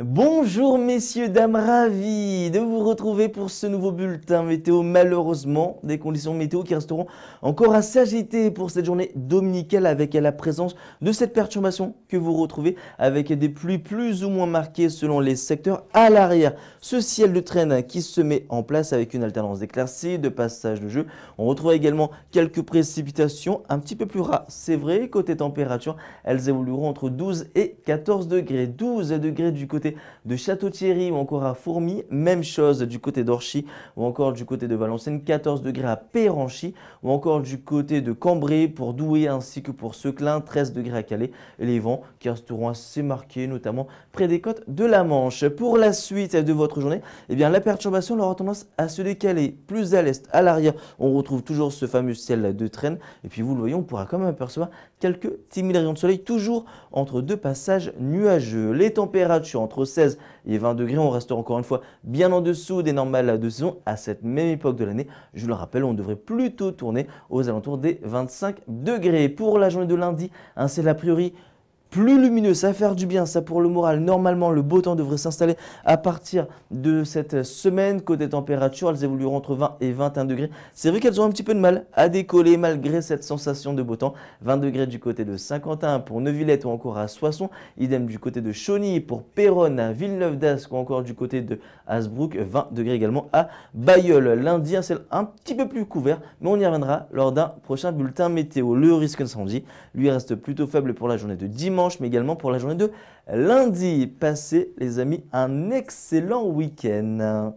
Bonjour messieurs, dames, ravis de vous retrouver pour ce nouveau bulletin météo. Malheureusement, des conditions météo qui resteront encore à s'agiter pour cette journée dominicale avec la présence de cette perturbation que vous retrouvez avec des pluies plus ou moins marquées selon les secteurs à l'arrière. Ce ciel de traîne qui se met en place avec une alternance d'éclaircies, de passage de jeu. On retrouve également quelques précipitations un petit peu plus rares, c'est vrai. Côté température, elles évolueront entre 12 et 14 degrés. 12 degrés du côté de Château-Thierry ou encore à Fourmi. Même chose du côté d'Orchy ou encore du côté de Valenciennes, 14 degrés à Péranchy ou encore du côté de Cambrai pour Douai ainsi que pour Seclin, 13 degrés à Calais. Et les vents qui resteront assez marqués, notamment près des côtes de la Manche. Pour la suite de votre journée, eh bien, la perturbation aura tendance à se décaler plus à l'est, à l'arrière. On retrouve toujours ce fameux ciel de traîne. Et puis vous le voyez, on pourra quand même apercevoir quelques timides rayons de soleil, toujours entre deux passages nuageux. Les températures entre 16 et 20 degrés. On restera encore une fois bien en dessous des normales de saison à cette même époque de l'année. Je le rappelle, on devrait plutôt tourner aux alentours des 25 degrés. Pour la journée de lundi, hein, c'est la priori plus lumineux, ça va faire du bien, ça pour le moral. Normalement, le beau temps devrait s'installer à partir de cette semaine. Côté température, elles évolueront entre 20 et 21 degrés. C'est vrai qu'elles ont un petit peu de mal à décoller malgré cette sensation de beau temps. 20 degrés du côté de Saint-Quentin pour Neuvillette ou encore à Soissons. Idem du côté de Chauny pour Péronne, à Villeneuve d'Ascq ou encore du côté de Hasbrook. 20 degrés également à Bayeul. Lundi, c'est un petit peu plus couvert, mais on y reviendra lors d'un prochain bulletin météo. Le risque incendie, lui, reste plutôt faible pour la journée de dimanche mais également pour la journée de lundi. Passez, les amis, un excellent week-end.